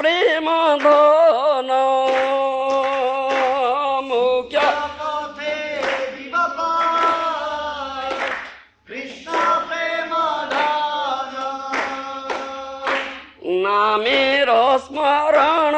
প্রেম ধন নামের স্মরণ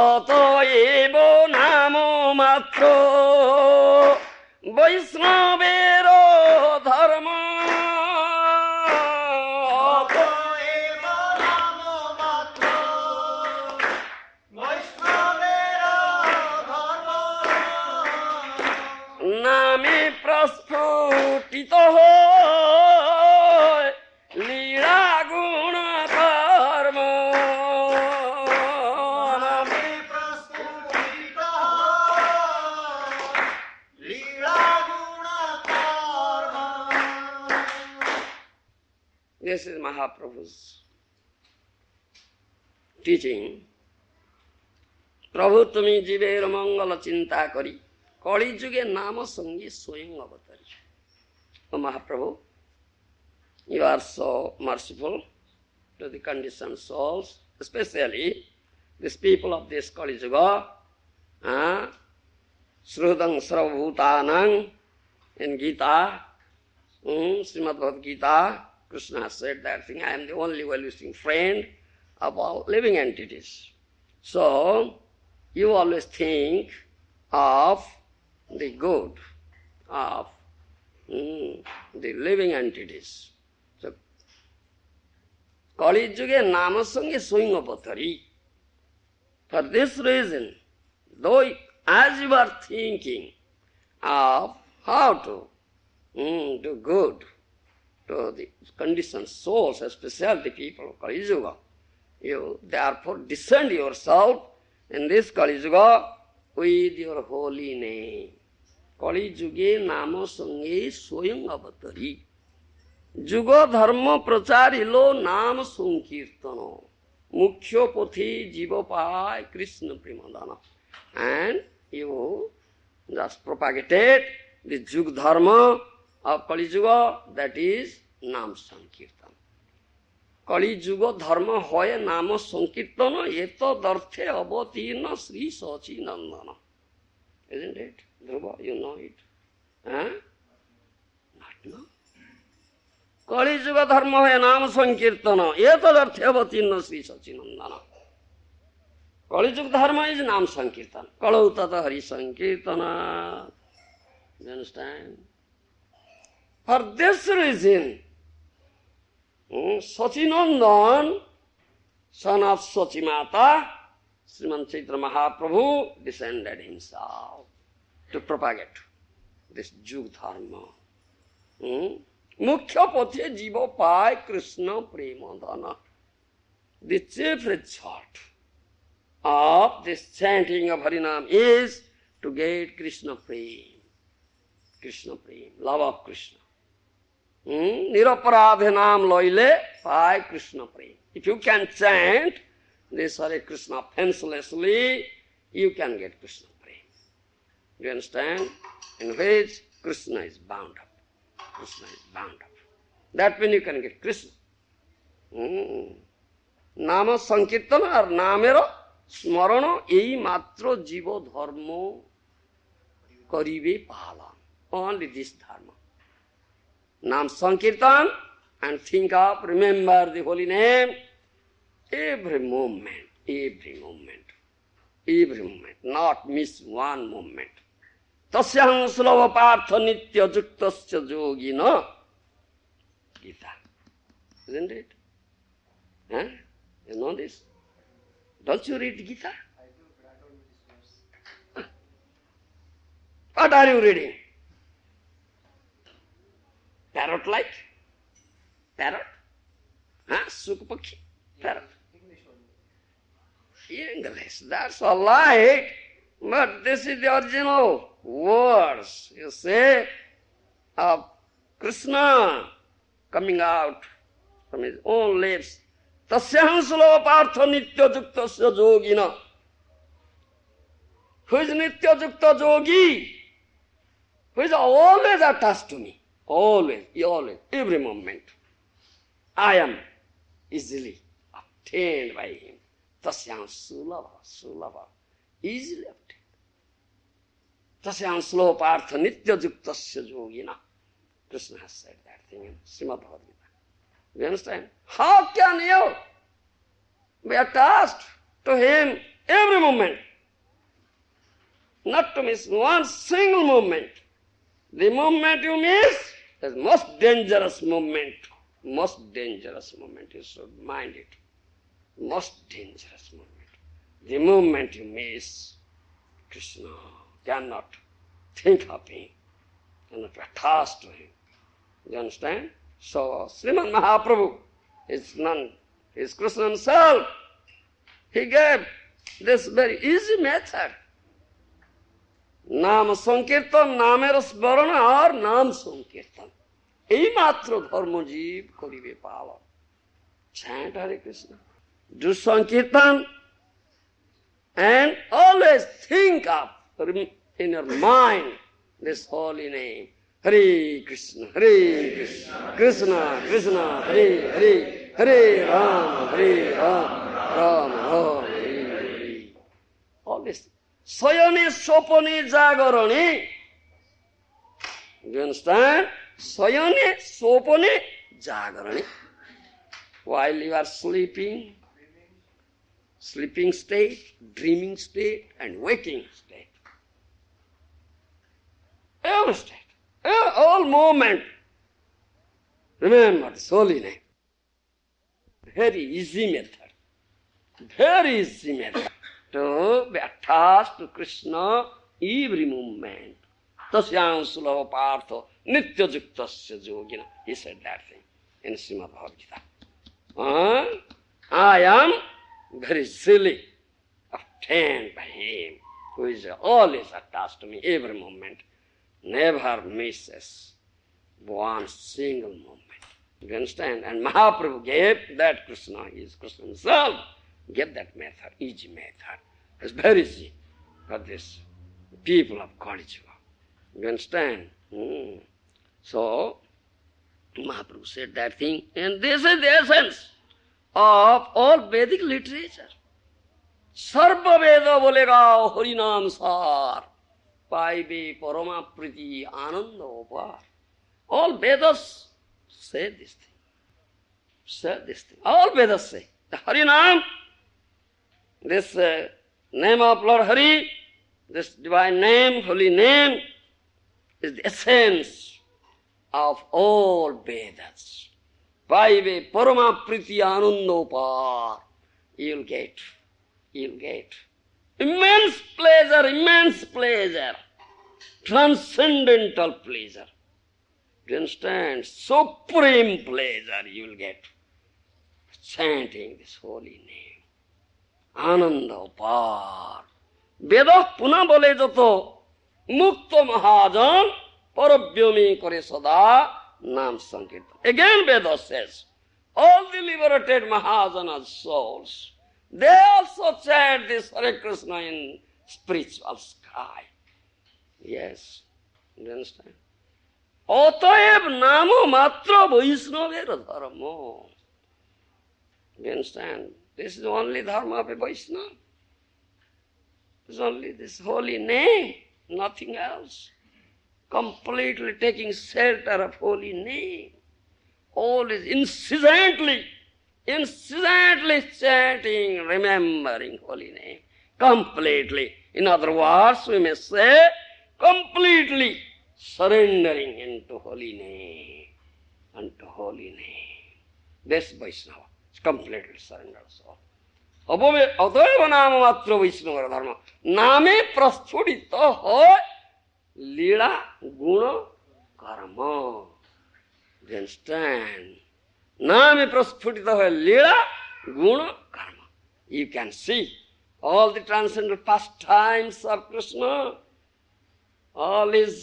অতএব নাম মাত্র বৈষ্ণবের teaching, Prabhu tuh mengijibeh rumanggala cinta kari, koli juga nama sengi soyonga beterih. Omah Prabhu, you are so merciful to the conditioned souls, especially this people of this collegeo. Ah, suruh dong surabu tanang, in Gita, hmm, Sima Prabu Gita, Krishna said that thing. I am the only well valuing friend. of all living entities. So, you always think of the good of mm, the living entities. So, Kali Yuga Namasanga Swingapatari. For this reason, though as you are thinking of how to mm, do good to the conditioned souls, especially the people of Kali Yuga, You therefore descend yourself in this Kali Yuga with your holy name. কলি যুগে নাম সঙ্গে স্বয়ং অবতরী যুগ ধর্ম প্রচারিল নাম সংকীর্তন মুখ্য পথে জীব পায় কৃষ্ণ প্রেমদান and you just propagated the যুগ ধর্ম অফ কলিযুগ দ্যাট ইজ নাম সংকীর্তন কলিযুগ ধর্ম হয় নাম সংকীর্তন এত দর্থে অবতীর্ণ শ্রী সচিনন্দন নন্দন it? Dhruva, কলিযুগ ধর্ম হয় নাম সংকীর্তন এত দর্থে অবতীর্ণ শ্রী সচিনন্দন কলিযুগ ধর্ম ইজ নাম সংকীর্তন কলৌ তত হরি সংকীর্তন for this reason Sachinandan son of Sochimata, Sriman Chaitanya Mahaprabhu descended himself to propagate this Jug Dharma. Hmm? Mukhya pathe jiva pai Krishna premadana. The chief result of this chanting of Harinam is to get Krishna prem. Krishna prem, love of Krishna. Niraparadhinam loile by Krishna prem. If you can chant this Hare Krishna offenselessly, you can get Krishna prem. Do you understand? In which Krishna is bound up. Krishna is bound up. That when you can get Krishna. Mm. নাম সংকীর্তন আর নামের স্মরণ এই মাত্র জীব ধর্ম করিবে পালন only this dharma Nam Sankirtan and think of, remember the holy name every moment, every moment, every moment, not miss one moment. Tasyang sulava partha nitya juktasya yogi na Gita. Isn't it? Huh? You know this? Don't you read Gita? What are you reading? Parrot like parrot হ্যাঁ সুখ পক্ষী parrot English, that's a lie, but this is the original words, you see, of Krishna coming out from his own lips. Tasyam slopartha nitya juktasya yogina. Who is nitya jukta yogi? Who is always attached to me? always, always, every moment. I am easily obtained by him. Tasyam sulava, sulava, easily obtained. Tasyam slopartha nitya juktasya yogina. Krishna has said that thing in Srimad Bhagavad Gita. You understand? How can you be attached to him every moment? Not to miss one single moment. The moment you miss, the most dangerous moment. most dangerous moment. you should mind it. Most dangerous moment. The moment you miss, Krishna cannot think of him, cannot attach to him. You understand? So Sriman Mahaprabhu is none, is Krishna himself. He gave this very easy method. Nam संकीर्तन नामेर स्मरण और नाम এই মাত্র ধর্মজীব করিবে পালন chant Hare Krishna. Do Sankirtan and always think of in your mind this holy name. Hare Krishna, Hare Krishna, Krishna, Krishna, Hare Hare, Hare Ram, Hare Ram, Ram Ram, Hare Always. Soyane, sopane, jagarane. Do you understand? শয়নে সোপনে জাগরণে while you are sleeping sleeping state dreaming state and waking state every state all moment remember solely name very easy method very easy method to be attached to krishna every moment Tatyam sulava partha nityajuktasya yogina. He said that thing in Srimad Bhagavad Gita. Huh? I am very silly, obtained by him, who is always attached to me every moment, never misses one single moment. You understand? And Mahaprabhu gave that Krishna, he is Krishna himself, gave that method, easy method. It's very easy for this people of Kali You understand? Hmm. So, Mahaprabhu said that thing, and this is the essence of all Vedic literature. Sarva Veda bolega Harinam Sar, Paive Parama Priti Ananda Opar. All Vedas say this thing. Say this thing. All Vedas say. The Harinam, this uh, name of Lord Hari, this divine name, holy name, is the essence of all Vedas. Vaive Parama Priti Anundopar. You'll get, you'll get immense pleasure, immense pleasure, transcendental pleasure. Do you understand? Supreme pleasure you will get chanting this holy name. Ananda Upar. Veda Puna Bole মুক্ত মহাজন পরব্যমী করে সদা নাম সংকীর্তন again Veda says all the liberated mahajanas souls they also chant this Hare Krishna in spiritual sky yes you understand অতএব নাম মাত্র বৈষ্ণবের ধর্ম you understand this is the only dharma of a Vaishnava. It's only this holy name. nothing else. Completely taking shelter of holy name. All is incessantly, incessantly chanting, remembering holy name. Completely. In other words, we may say, completely surrendering into holy name, unto holy name. This Vaishnava is completely surrendered. অবমে অতএব নাম মাত্র বৈষ্ণবের ধর্ম নামে প্রস্ফুটিত হয় লীলা গুণ কর্ম নামে প্রস্ফুটিত হয় লীলা গুণ কর্ম you can see all the transcendental pastimes of Krishna, all his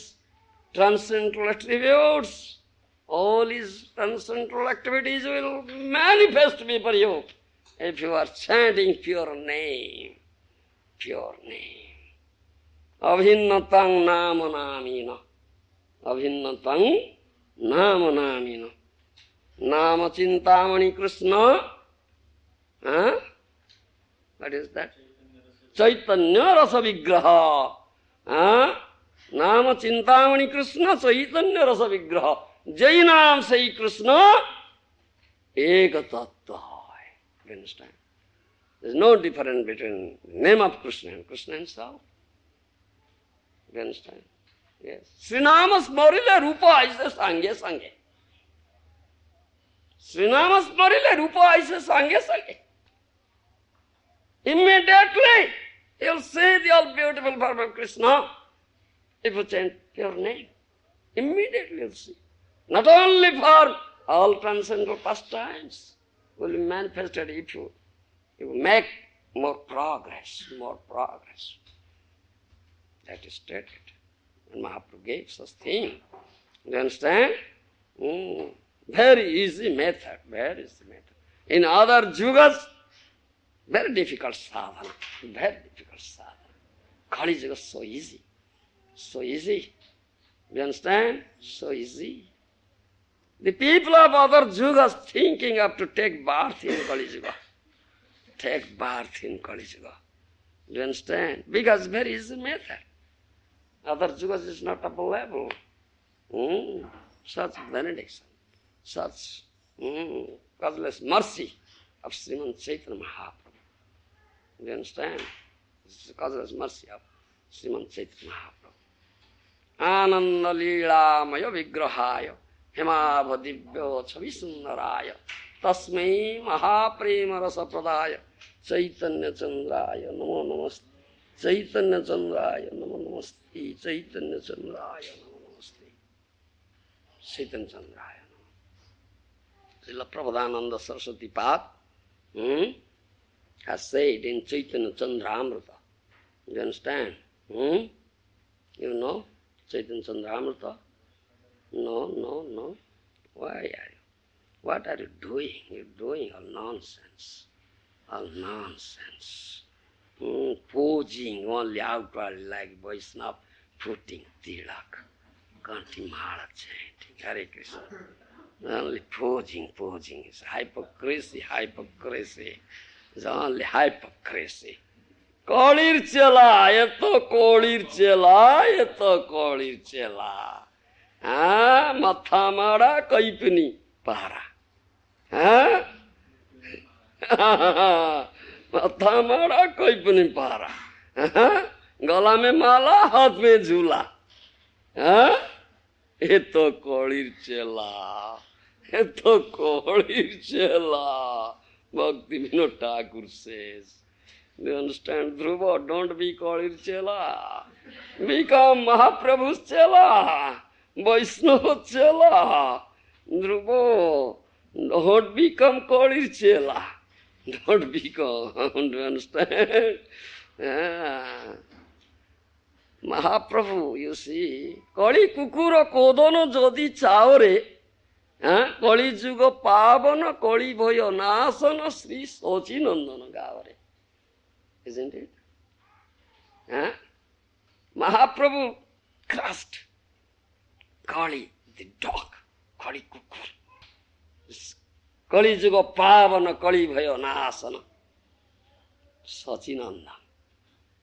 transcendental attributes, all his transcendental activities will manifest before you. if you are chanting pure name, pure name. Abhinnatang namanamina. Abhinnatang namanamina. Nama Chintamani Krishna. Huh? What is that? Chaitanya Rasa Vigraha. Huh? Nama Chintamani Krishna Chaitanya Rasa Vigraha. Jai Nam Sai Krishna. Eka Tat. You understand? There's no difference between name of Krishna and Krishna himself. You understand? Yes. Srinamas Morila Rupa is the Sangya Sangya. Srinamas Morila Rupa is the Sangya Sangya. Immediately you'll see the all beautiful form of Krishna if you chant your name. Immediately you'll see. Not only for all transcendental pastimes. will be manifested if you, you make more progress, more progress. That is stated. And Mahaprabhu gave such thing. You understand? Mm. Very easy method, very easy method. In other yugas, very difficult sadhana, very difficult sadhana. Kali Yuga so easy, so easy. You understand? So easy. The people of other Jugas thinking of to take birth in Kali Yuga. Take birth in Kali Yuga. Do you understand? Because very easy method. Other Jugas is not available. Mm. Such benediction, such mm, causeless mercy of Sriman Chaitanya Mahaprabhu. Do you understand? This is causeless mercy of Sriman Chaitanya Mahaprābhu. maya विग्रहाय छवि सुन्दराय तस्मै महाप्रेमरसप्रदाय चैतन्यचन्द्राय नमो नमस्ते चैतन्यचन्द्राय नमो नमस्ते चैतन्यचन्द्राय नमो नमस्ते चैतन्यचन्द्राय श्रील प्रबदानन्द सरस्वती पाद has said in Chaitanya Chandramrita. You understand? Hmm? You know No, no, no. Why are you? What are you doing? You're doing all nonsense. All nonsense. Hmm, posing only outwardly like Vaishnava putting tilak. Kanti Maharaj chanting Hare Krishna. Only posing, posing is hypocrisy, hypocrisy. It's only hypocrisy. কলির চেলা এত কলির চেলা এত কলির চেলা হ্যাঁ মাথা মারা কৈপনি পাহারা হ্যাঁ মাথা মারা কৈপনি পাহারা হ্যাঁ গলা মে মালা হাত মে ঝুলা হ্যাঁ এ তো কড়ির চেলা এ তো কড়ির চেলা ভক্তি বিনোদ ঠাকুর শেষ Do you understand, Dhruva? Don't be Kalir Chela. Become Mahaprabhu's Vaishnava chela Dhruva don't become Kali Chela. Don't become, do you understand? yeah. Mahaprabhu, you see, Kali Kukura Kodono Jodi Chaure, Kali Juga Pavana, Kali Bhoyo Nasana, Sri Sochi Nandana Gavare. Isn't it? Huh? Mahaprabhu, crushed. Kali, the dog. Kali kukur. Kali juga pavana, Kali bhayo nasana. Sachinanda.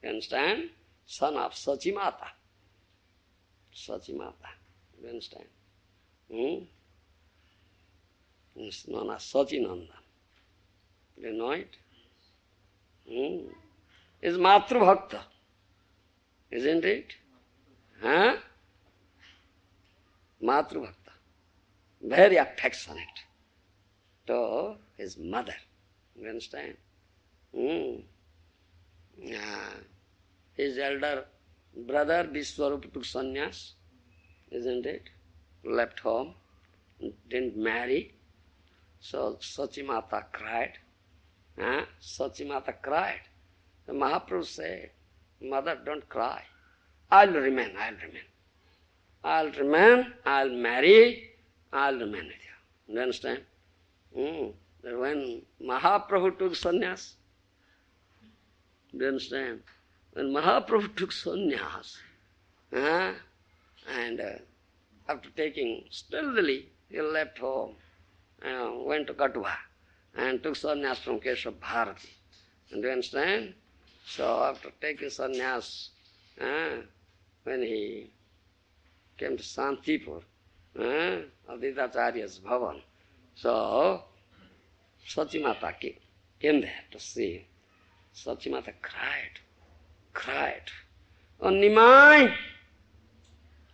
You understand? Son of Sachimata. Sachimata. You understand? Hmm? It's known as Sachinanda. You know it? Hmm? Is Matru Bhakta. Isn't it? Huh? मातृभक्त very affectionate to his mother understand his elder brother Vishwarup to sannyas is and it left home didn't marry so Sachi Mata cried हाँ Sachi Mata cried तो Mahaprabhu said mother don't cry I will remain I will remain I'll remain, I'll marry, I'll remain with you. Do you understand? Mm. when Mahaprabhu took sannyas, do you understand? When Mahaprabhu took sannyas, uh, and uh, after taking stealthily, he left home, uh, went to Katwa, and took sannyas from Keshav Bharati. Do you understand? So after taking sannyas, uh, when he came to Shantipur, eh, Aditacharya's Bhavan. So, Satimata came, came there to see. Satimata cried, cried, Oh, Nimai,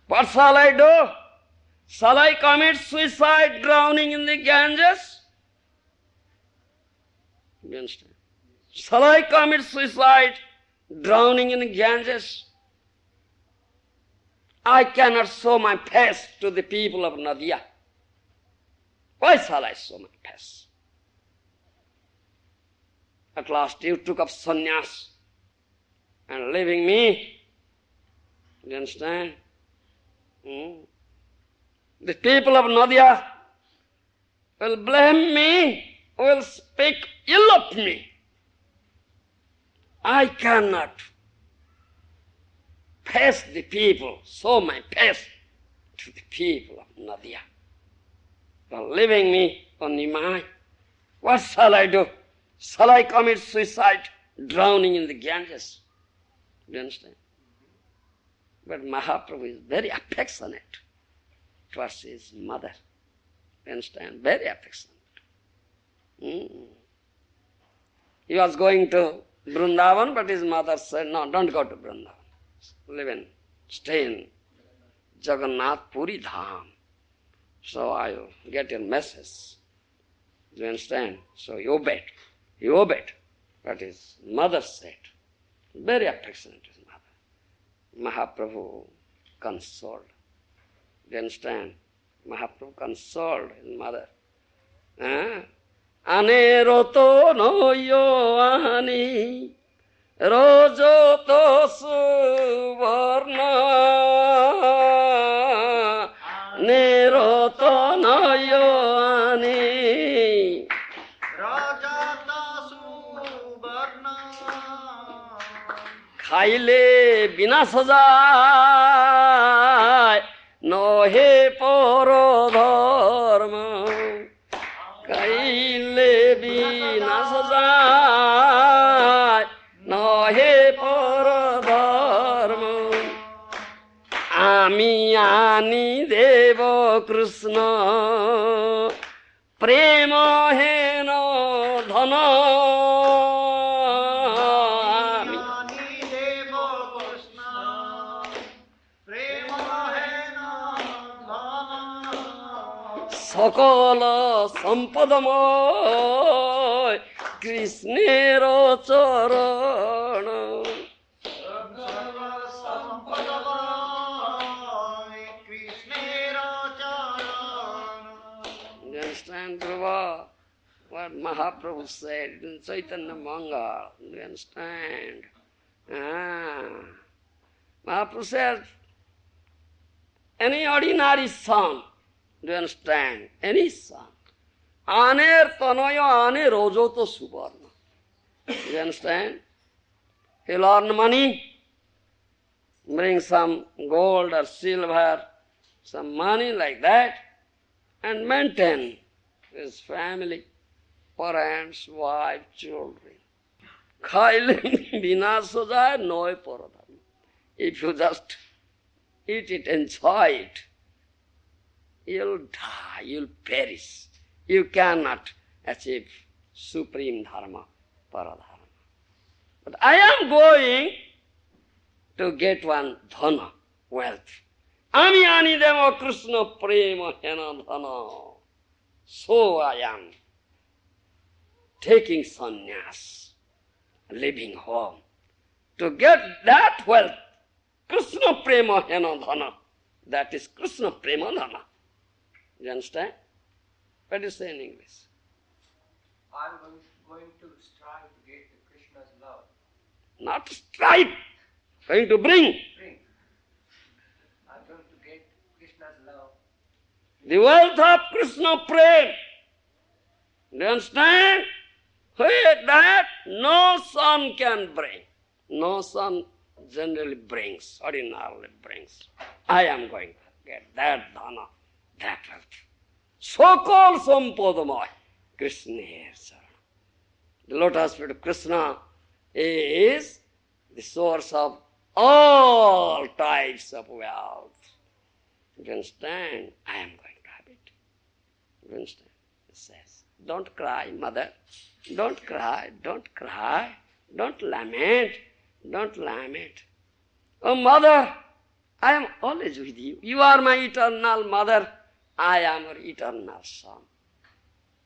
what shall I do? Shall I commit suicide drowning in the Ganges? Shall I commit suicide drowning in the Ganges? I cannot show my past to the people of Nadia. Why shall I show my past? At last you took up sannyas and leaving me. You understand? Hmm? The people of Nadia will blame me, will speak ill of me. I cannot pass the people, so my pass to the people of Nadia. But leaving me only my, what shall I do? Shall I commit suicide, drowning in the Ganges? Do you understand? But Mahaprabhu is very affectionate towards his mother. You understand? Very affectionate. Mm. He was going to Vrindavan, but his mother said, No, don't go to Vrindavan. 11, staying, 10. Jagannath Puri Dham. So I get your message. you understand? So you obey. You obey. That is mother said. Very affectionate his mother. Mahaprabhu consoled. you understand? Mahaprabhu consoled his mother. Eh? আনে রত নয় আনি রজত সুবর্ণ নিরত নয়নি খাইলে বিনা সজায় নহে পর ধর্মা ଜ୍ଞାନି ଦେବ କୃଷ୍ଣ ପ୍ରେମ ହେନ ଧନ ସକଲ ସମ୍ପଦ ମୃଷ୍ଣର ଚରଣ what Mahaprabhu said in Chaitanya Mangal. you understand? Ah. Mahaprabhu said, any ordinary son, do you understand? Any son. Aner tanoyo ane rojoto to subarna. Do you understand? He'll earn money, bring some gold or silver, some money like that, and maintain his family. parents, wife, children. Khaile vinash ho noy If you just eat it, enjoy it, you'll die, you'll perish. You cannot achieve supreme dharma, paradharma. But I am going to get one dhana, wealth. ani আনি Krishna Krishna hena হেন So I am taking sannyas, leaving home. To get that wealth, Krishna Prema Hena Dhana, that is Krishna Prema Dhana. You understand? What do you say in English? I'm going to strive to get the Krishna's love. Not strive, going to bring. bring. I'm going to get Krishna's love. The wealth of Krishna prema. Do you understand? Where that no sun can bring. No sun generally brings, ordinarily brings. I am going to get that dana, that wealth. Sokal Sampodamaya. Krishna here, sir. The lotus feet of Krishna is the source of all types of wealth. You understand? I am going to have it. You understand? It says, Don't cry, mother. Don't cry, don't cry, don't lament, don't lament. Oh, mother, I am always with you. You are my eternal mother. I am your eternal son.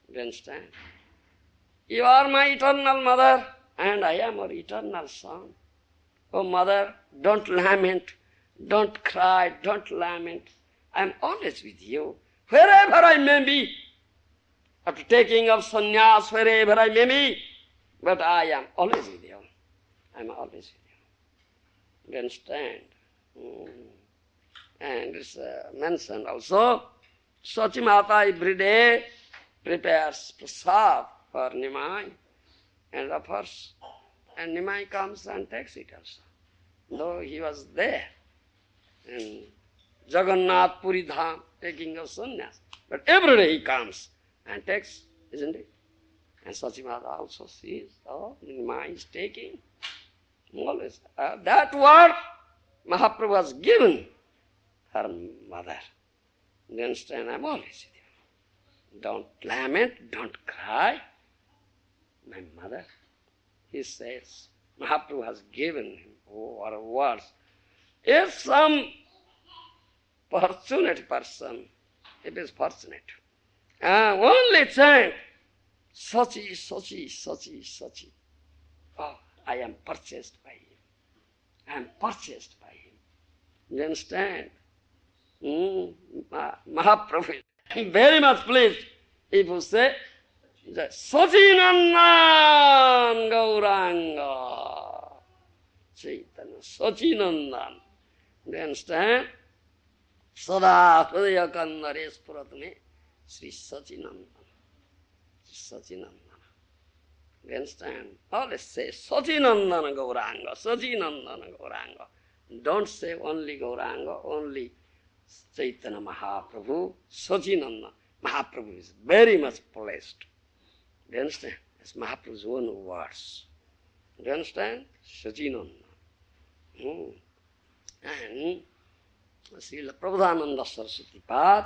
Do you understand? You are my eternal mother, and I am your eternal son. Oh, mother, don't lament, don't cry, don't lament. I am always with you, wherever I may be. After taking of sannyas wherever I may be, but I am always with you. I am always with you. You understand? Mm. And it's uh, mentioned also, Sachi Mata every day prepares prasad for Nimai and offers. And Nimai comes and takes it also, though he was there. in Jagannath Puridham taking of sannyas. But every day he comes and takes, isn't it? And Sachimata also sees, oh, my is taking. Always. Uh, that word Mahaprabhu was given her mother. You understand? I'm always with you. Don't lament, don't cry. My mother, he says, Mahaprabhu has given him, or words. If some fortunate person, if fortunate, uh, only time, Sachi, Sachi, Sachi, Sachi. Oh, I am purchased by him. I am purchased by him. You understand? Mm, Mahaprabhu. I'm very much pleased if you say, Sachinandan Gauranga. Chaitanya, Sachinandan. You understand? Sada Hridaya Kandare Spuratme. Shri सचिनन्दन सचिनन्दन understand? Always say Satinandana Gauranga, Satinandana Gauranga. Don't say only Gauranga, only Chaitanya Mahaprabhu, Satinandana. Mahaprabhu is very much blessed. Do you understand? It's Mahaprabhu's own words. Do you understand? Satinandana. Hmm. And Srila Prabhupada Saraswati Path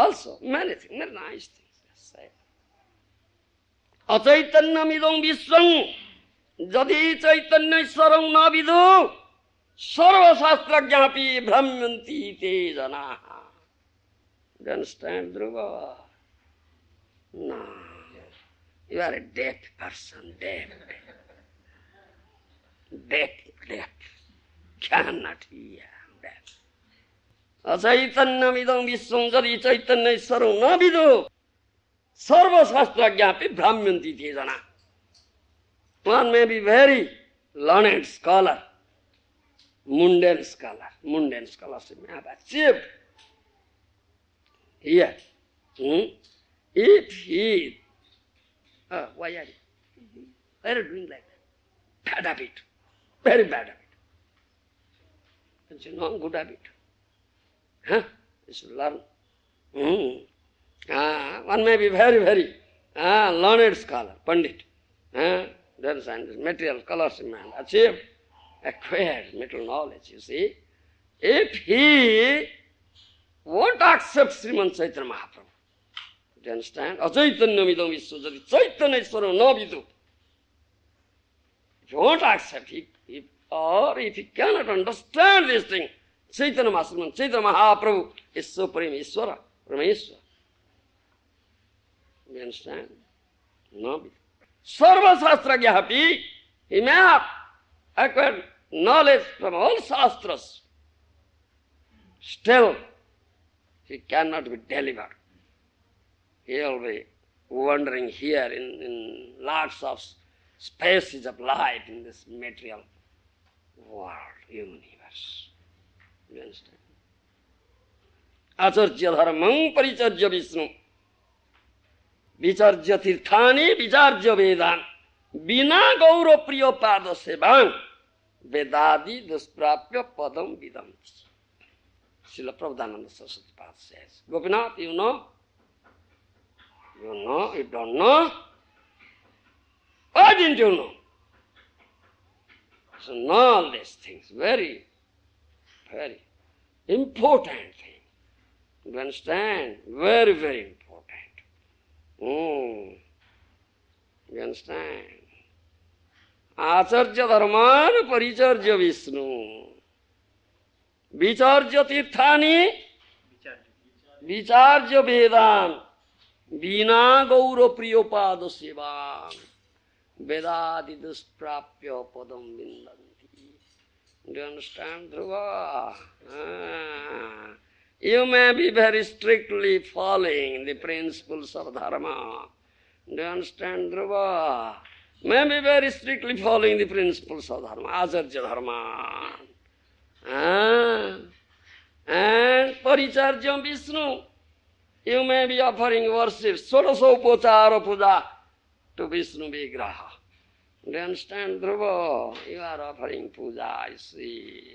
also many things, many nice things are said. अचैतन्यम इदं विश्वं यदि चैतन्य स्वरं न विदु सर्वशास्त्रज्ञापि भ्रम्यन्ति ते जनाः understand Dhruv no you are a deaf person deaf deaf deaf cannot hear deaf अचैतन्यमिदं विश्वं यदि चैतन्यश्वरं न विदो सर्वशास्त्रज्ञापि भ्राम्यन्ति थे जना one may be very learned scholar, mundane scholar, mundane scholarship may have achieved. Here, hmm? if he, oh, why are you, why are you doing like that? Bad habit, very bad habit. It's a non-good habit. Huh? learn. Mm. Ah, one may be very, very ah, learned scholar, Pandit. Ah, then and material colors man achieve, acquire material knowledge, you see. If he won't accept Sriman Chaitanya Mahaprabhu, do you understand? Achaitanyamidam iswajati chaitanyasvaram navidu. If he won't accept, he, if, or if he cannot understand this thing, Chaitanya master Chaitanya Mahaprabhu is so supreme Ishwara, Rameshwara. understand? No. Sarva Shastragyahapi, he may have acquired knowledge from all Shastras. Still, he cannot be delivered. He will be wandering here in, in lots of spaces of life in this material world, human You understand? Acharya dharmam paricharya Vishnu. Vicharya tirthani vicharya vedan. Vina gauro priyo pada sevan. Vedadi dusprapya padam vidam. Srila Prabhupada Saraswati Pad says. Gopinath, you know? You know? You don't know? Why didn't you know? So know all these things. Very Very important thing. You understand? Very, very important. Mm. You understand? आचर्य धर्मान परिचर्य विष्णु विचर्य तीर्थानी विचार्य वेदान বিনা গৌর প্রিয় পাদ সেবান বেদাদি দুষ্প্রাপ্য Padam বিন্দা Do you understand, Dhruva? Ah. You may be very strictly following the principles of Dharma. Do you understand, Dhruva? May be very strictly following the principles of Dharma, Acharya Dharma. Ah. And Paricharya Vishnu, you may be offering worship, Sorasa Upachara Puja to Vishnu Vigraha. Do you understand, Dhruva? You are offering puja, I see.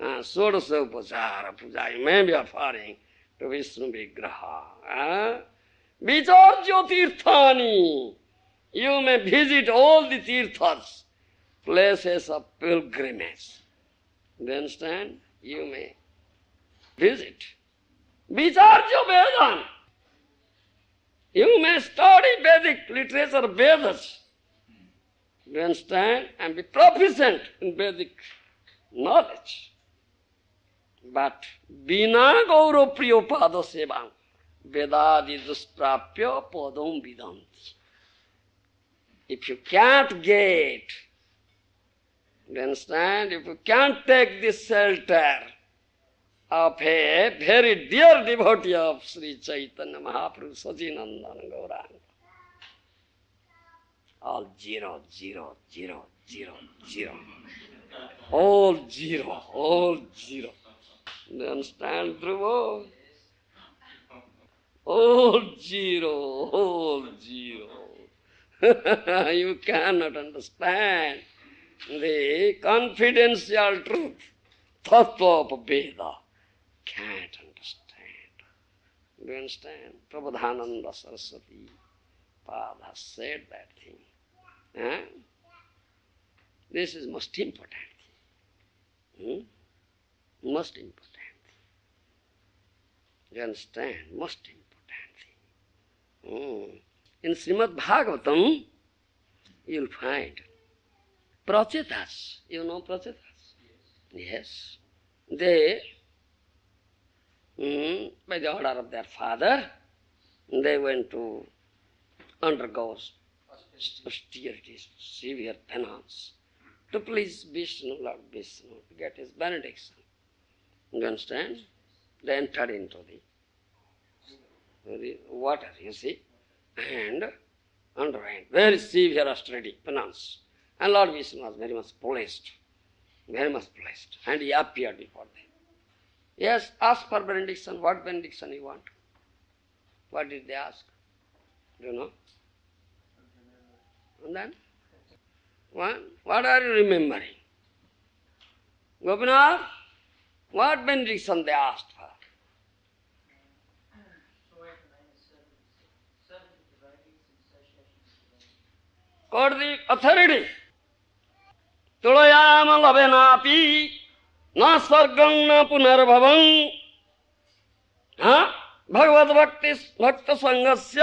Uh, ah, Sodasa upachara puja puja. you may be offering to Vishnu Vigraha. Uh? Ah? Vicharjo Tirthani. You may visit all the Tirthas, places of pilgrimage. Do you understand? You may visit. Vicharjo Vedan. You may study Vedic literature, Vedas. You understand? And be proficient in Vedic knowledge. But bina Gauro Priyo Sevam Vedadi Dusprapya Padam Vidanti. If you can't get, you understand? If you can't take this shelter of a very dear devotee of Sri Chaitanya Mahaprabhu Sajinan Gauranga, all giro, giro, giro, giro, All giro, all giro. Do you understand, Dhruva? All giro, all giro. you cannot understand the confidential truth, tattva of Veda. Can't understand. Do you understand? Prabodhananda Saraswati Pada said that thing. This is most important. Hmm? Most important. You understand? Most important thing. Hmm. In Srimad Bhagavatam, you will find Prachetas. You know Prachetas? Yes. yes. They, hmm, by the order of their father, they went to undergo austerities, severe penance, to please Vishnu, Lord Vishnu, to get his benediction. You understand? They entered into the, water, you see, and underwent very severe austerity, penance. And Lord Vishnu was very much pleased, very much pleased, and he appeared before them. Yes, ask for benediction. What benediction you want? What did they ask? Do you know? Then, what, what are you remembering? Gopinath, what benediction they asked for? Got the authority. तुलयाम लभेनापि न स्वर्गं न पुनर्भवं हाँ? भगवत भक्ति भक्त संगस्य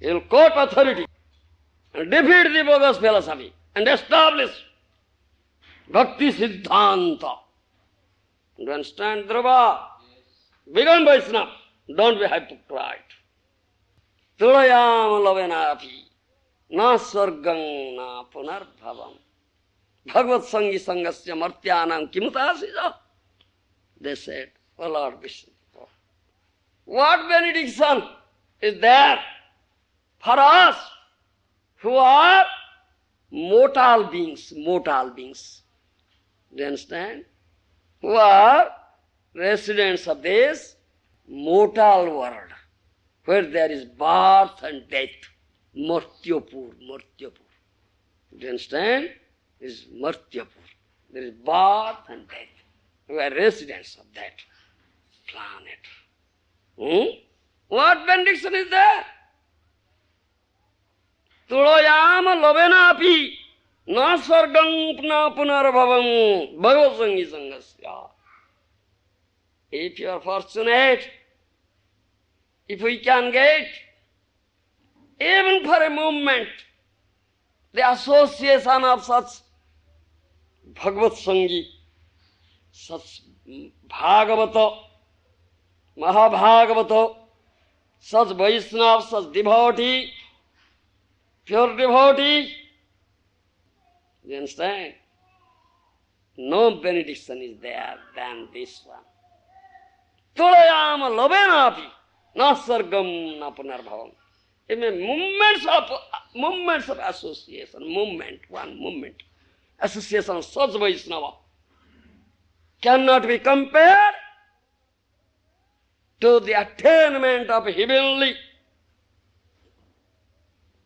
He will quote authority and defeat the bogus philosophy and establish Bhakti Siddhanta. Do you understand, Dhruva? Yes. Become Vaishnava. Don't be hypocrite. Tulayam lavenapi na sargam na punar bhavam. Bhagavat Sangi Sangasya Martyanam kimutasija. They said, O oh Lord Vishnu, what benediction is there for us, who are mortal beings, mortal beings. Do you understand? Who are residents of this mortal world, where there is birth and death. Martyapur, Martyapur. Do you understand? Is Martyapur. There is birth and death. We are residents of that planet. Hmm? What benediction is there? तुळयाम लवेनापि न स्वर्गं पुनः पुनर्भवं भगवसङ्गी सङ्गस्य if you are fortunate if you can get even for a moment the of such भगवत संगी such Bhagavat महाभागवत such Vaishnav सच् दिभावटी pure devotee. You understand? No benediction is there than this one. Tulayama lobenapi, na sargam na punarbhavam. It means movements of, movements of association, movement, one movement. Association of such Vaishnava cannot be compared to the attainment of heavenly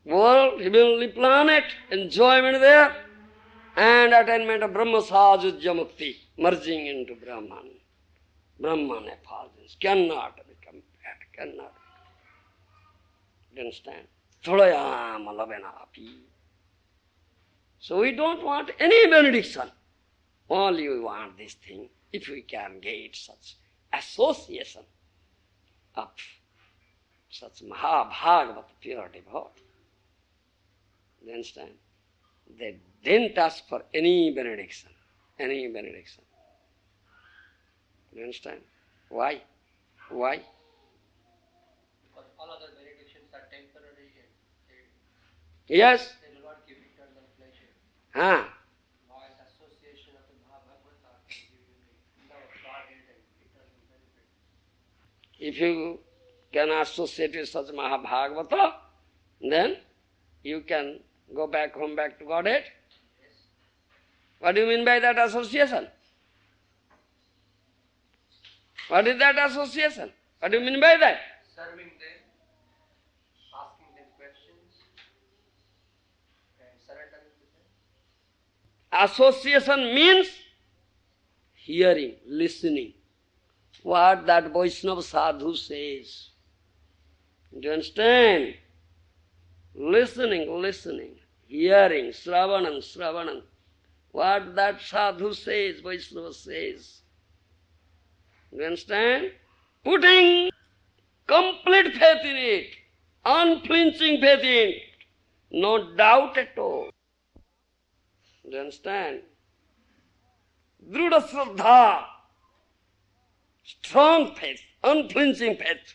world, heavenly planet, enjoyment there, and attainment of Brahma Sajujya Mukti, merging into Brahman. Brahman effulgence cannot be compared, cannot be compared. You understand? Thulayama So we don't want any benediction. Only we want this thing if we can get such association of such Mahabhagavat pure devotee. You understand? They didn't ask for any benediction, any benediction. You understand? Why? Why? Because all other benedictions are temporary they, yes. They do not give eternal pleasure. Huh? Ah. If you can associate with such Mahabhagavata, then you can go back home, back to Godhead? What do you mean by that association? What is that association? What do you mean by that? Serving them, asking them questions, and surrendering to them. Association means hearing, listening. What that Vaishnava sadhu says. Do you understand? Listening, listening. Hearing, Sravanam, Sravanam. What that sadhu says, Vaishnava says. You understand? Putting complete faith in it, unflinching faith in it, no doubt at all. You understand? Druda strong faith, unflinching faith.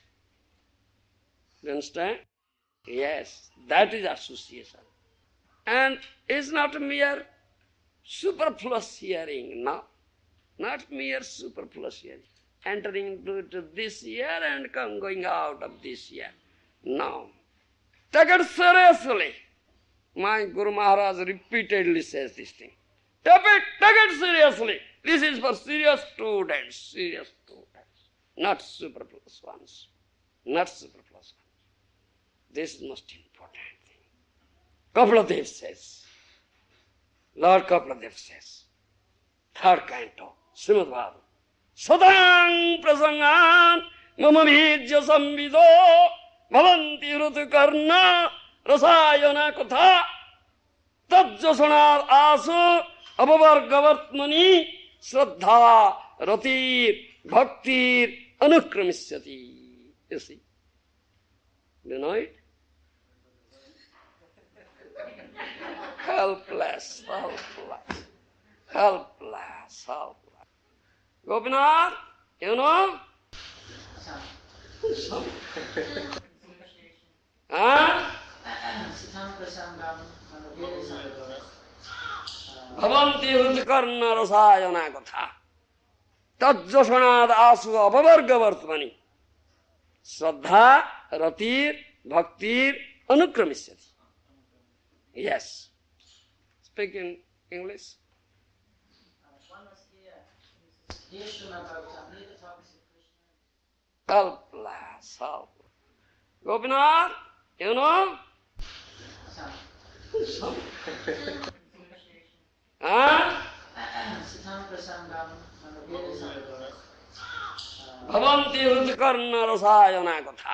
You understand? Yes, that is association. And it's not mere superfluous hearing, no. Not mere superfluous hearing. Entering into this year and going out of this year. No. Take it seriously. My Guru Maharaj repeatedly says this thing. Take it, take it seriously. This is for serious students, serious students, not superfluous ones, not superfluous. This is most important thing. Kapladev says, Lord Kapladev says, third canto, Srimad Bhagavatam, Sadang prasangan mamamijya sambhido bhavanti rutukarna rasayana katha তজ্জসনার আস অববর্গবর্তমনি শ্রদ্ধা রতির bhaktir anukramishyati. You see? Do you know it? helpless, helpless, helpless, helpless. Gopinath, you know? huh? ভবন্তি হৃদকর্ণ রসায়না কথা তজ্জোষণাদ আসু অপবর্গ বর্তমানি শ্রদ্ধা রতির ভক্তির অনুক্রমিষ্যতি Yes. Speak in English. God bless. Help. Gopinath, you know? huh? ভবন্তি হৃদকর্ণ রসায়না কথা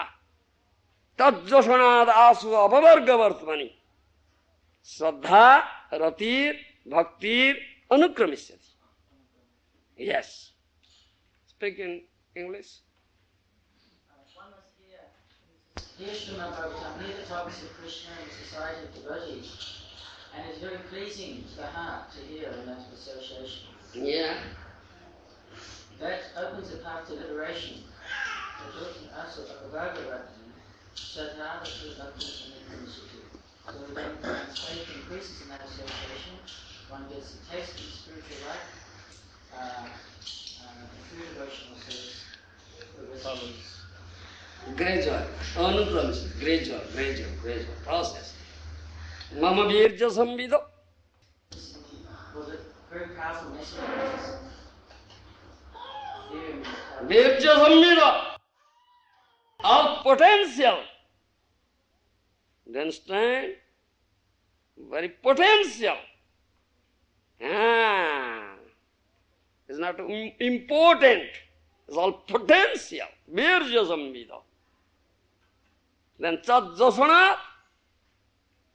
তজ্জোষণাদ আসু অপবর্গ বর্তমানি শ্রদ্ধা ratir, bhaktir, anukramishati. Yes. Speak in English. He used to talks of Krishna in society of devotees, and it's very pleasing to the heart to hear in that association. Yeah. That opens the path to liberation. Sadhana Sri Bhakti So when faith increases in that association, one gets a taste of spiritual life, uh, uh, through devotional service. Follows. Gradual, unpromised, gradual, gradual, gradual process. Mama Virja Samvido. Was a very powerful message. Virja Samvido. Our potential. You understand? Very potential. Ah, it's not important. It's all potential. Virya Then tat jasana.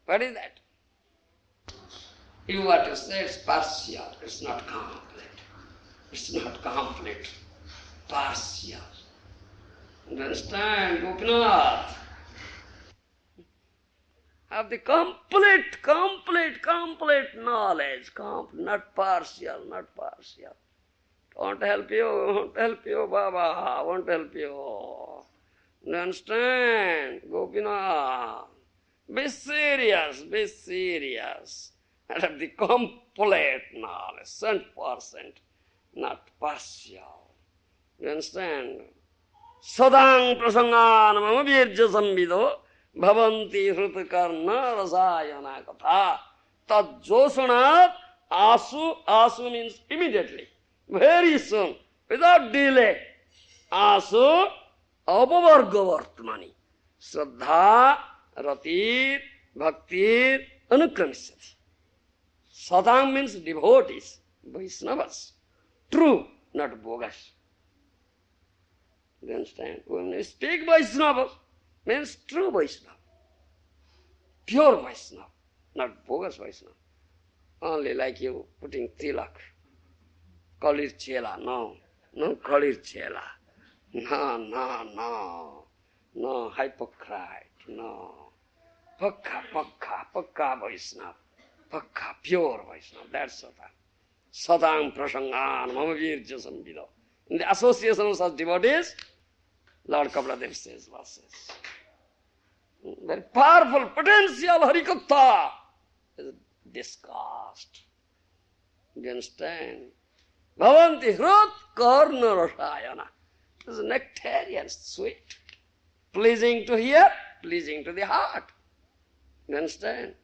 What is that? You what to say it's partial. It's not complete. It's not complete. Partial. You understand, Gopinath? Have the complete, complete, complete knowledge, not partial, not partial. Won't help you, won't help you, Baba, won't help you. You understand? Gopinath. Be serious, be serious. And have the complete knowledge, 100%, not partial. You understand? Sadang prasanganam virja samvido भवंती हृत कर्ण रसायना कथा तोषणा आसु आसु means immediately very soon without delay आसु अपवर्ग वर्तमानी श्रद्धा रतीत भक्ति अनुक्रमिष्यति सदा means is Vaishnava true not bogus You understand? When means true Vaishnava, pure Vaishnava, not bogus Vaishnava. Only like you putting tilak, kalir chela, no, no kalir chela, no, no, no, no hypocrite, no, pakka, pakka, pakka Vaishnava, pakka, pure Vaishnava, that's what I'm. Sadang prasangan, mamavirja virja In the association of such devotees, Lord Kapladev says, verses. Very powerful, potential Harikatha is discussed. Do you understand? Bhavanti hrat karna rasayana. This is nectarian, sweet, pleasing to hear, pleasing to the heart. You understand?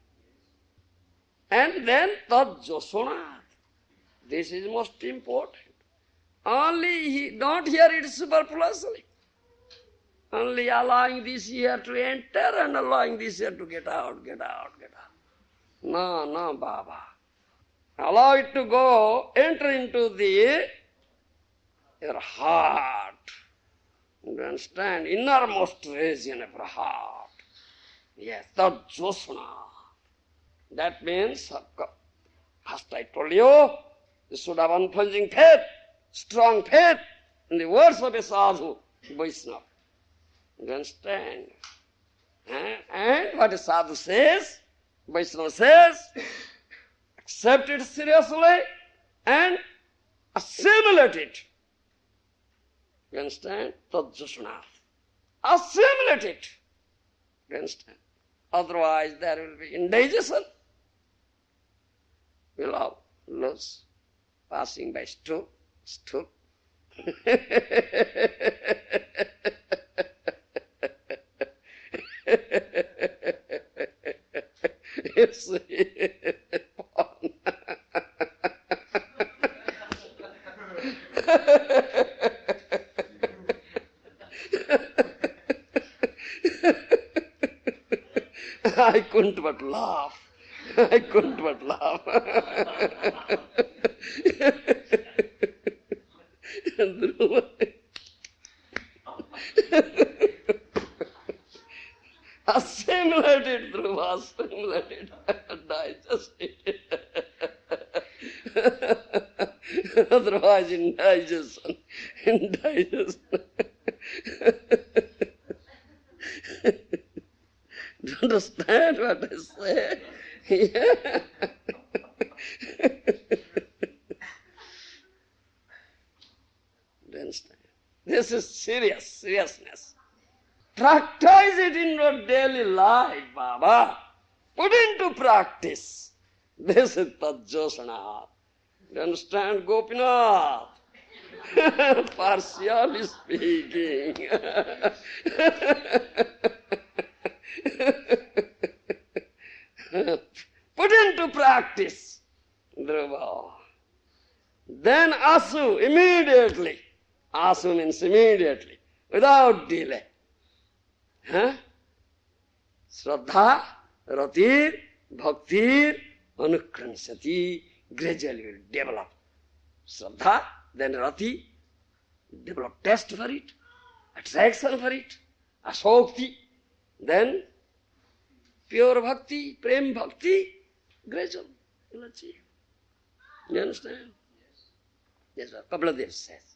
And then tad Josuna. This is most important. Only he, don't hear it superfluously. Only allowing this year to enter and allowing this year to get out, get out, get out. No, no, Baba. Allow it to go, enter into the your heart. You understand? Innermost region of your heart. Yes, that Josna. That means, first I told you, you should have unflinching faith, strong faith in the words of a sadhu, Vaishnava. You understand? And, and what Sadhu says, Vaishnava says, accept it seriously and assimilate it. You understand? enough. Assimilate it. You understand? Otherwise, there will be indigestion. we will all lose passing by stool, stool. it's, I couldn't but laugh. I couldn't but laugh. last thing that it happened, I just Otherwise, indigestion, indigestion. Do you understand what I say? Yeah. understand? This is serious, seriousness. Practice it in your daily life put into practice. This is Tadjoshana. You understand, Gopinath? Partially speaking. put into practice, Dhruva. Then Asu, immediately. Asu means immediately, without delay. Huh? শ্রদ্ধা রতির ভক্তির অনুক্রংসতি gradually will develop. Shraddha, then Rati, develop taste for it, attraction for it, asokti, then pure bhakti, prem bhakti, gradual will achieve. You understand? Yes, what Kapaladev says.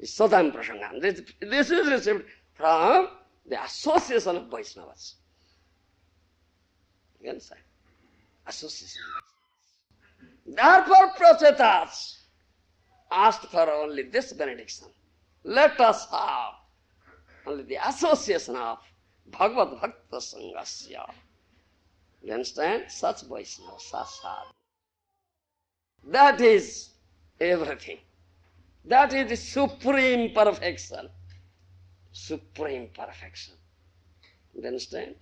It's Satam Prasangam. This, this is received from the association of Vaishnavas. You understand? Association. Therefore, Prachetas asked for only this benediction. Let us have only the association of Bhagavad Bhakta Sangasya. You understand? Such Vaishnava, such sadhu. That is everything. That is the supreme perfection. Supreme perfection. You understand?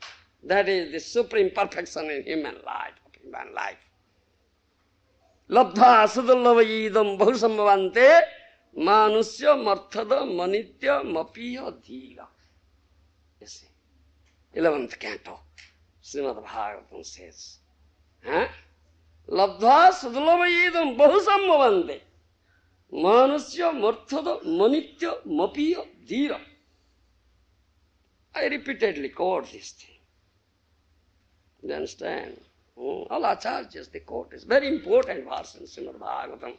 That is the supreme perfection in human life, of human life. Labdha sudullava idam bhusambhavante manusya marthada manitya mapiya dhira. You see, 11th canto, Srimad Bhagavatam says, huh? Labdha sudullava idam bhusambhavante manusya marthada manitya I repeatedly quote this thing. You understand? Oh, all acharyas, they quote. It's very important verse in Srimad Bhagavatam.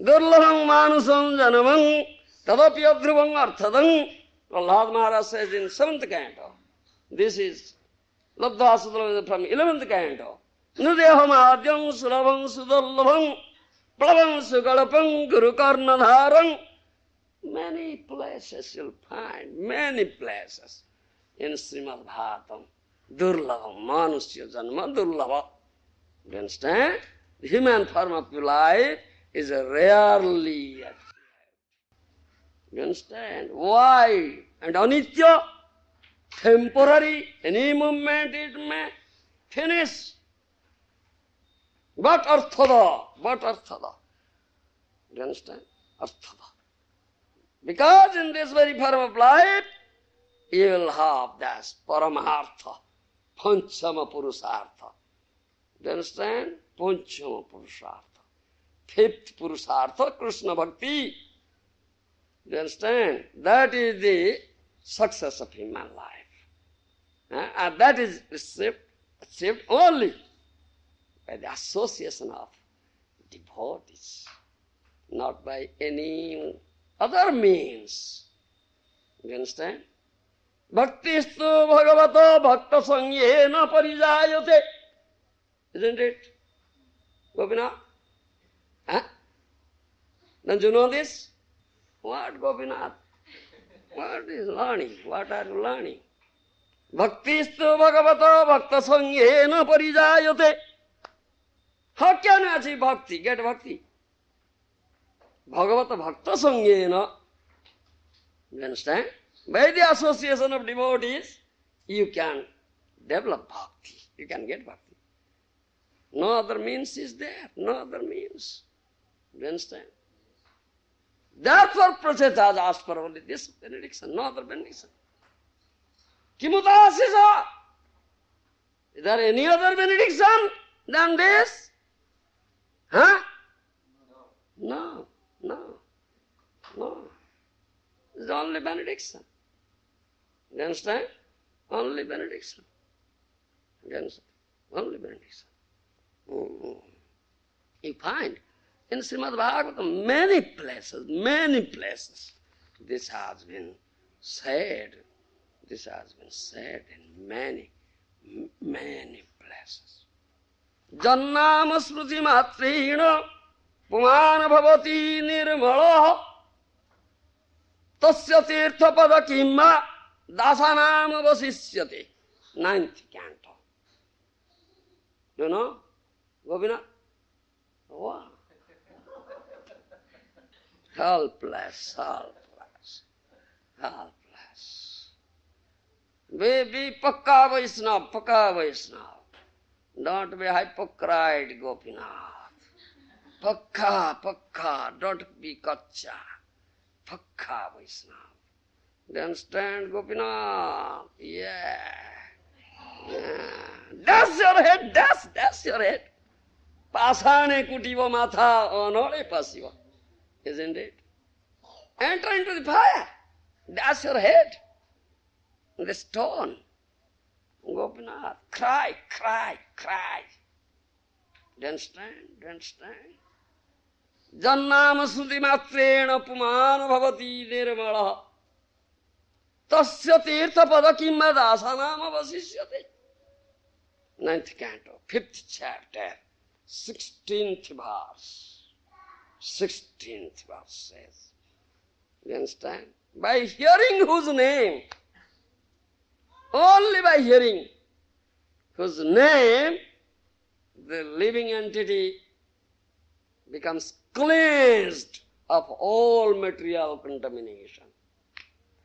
Durlabham manusam janamam tadapi adruvam arthadam. Prahlad Maharaj says in 7th canto. This is Labdhasudra from 11th canto. Nudeham adyam surabham sudurlabham plavam sukalapam guru karnadharam. Many places you'll find, many places in Srimad Bhagavatam. Durlava, manusya janma durlava. You understand? The human form of life is rarely achieved. You understand? Why? And anitya, temporary, any moment it may finish. But arthada, but arthada. You understand? Arthada. Because in this very form of life, you will have this paramahartha. Panchama Purusartha. Do you understand? Panchama Purusartha. Fifth Purusartha, Krishna Bhakti. Do you understand? That is the success of human life. And that is achieved only by the association of devotees, not by any other means. You understand? ভক্তিস্তু ভগবত ভক্ত সঙ্গে না পরিজায়তে Isn't it? Gopinath? Huh? Don't you know this? What, Gopinath? What is learning? What are you learning? ভক্তিস্তু ভগবত ভক্ত সঙ্গে না পরিজায়তে How can you achieve bhakti? Get bhakti. ভগবত ভক্ত সঙ্গে না You understand? By the association of devotees, you can develop bhakti. You can get bhakti. No other means is there. No other means. Do you understand? Therefore, Pracheta has asked for only this benediction, no other benediction. Kimutasisa! Is there any other benediction than this? Huh? No. No. No. It's only benediction. You understand? Only benediction. You understand? Only benediction. Mm. You find in Srimad Bhagavatam many places, many places, this has been said. This has been said in many, many places. जन्नाम स्मृति मात्रेण पुमान भवती निर्मल तस्य तीर्थ पद किम dasanam avasishyate. Ninth canto. You know? Gopinath? What? helpless, helpless, helpless. Be, be pakka Vaishnava, pakka Vaishnava. Don't be hypocrite, Gopinath. Pakka, pakka, don't be kacha. Pakka Vaishnava. Then stand, Gopinath. Yeah. Dash your head, dash, dash your head. Pasane kutiva matha onore pasiva. Isn't it? Enter into the fire. Dash your head. The stone. Gopinath, cry, cry, cry. Don't stand, don't stand. जन्नाम श्रुति मात्रेण पुमान भवती निर्मलः तस्य तीर्थ पद किम मैं दासा नाम अवशिष्य ninth canto fifth chapter sixteenth sixteenth says, you understand? By hearing whose name, only by hearing whose name, the living entity becomes cleansed of all material contamination.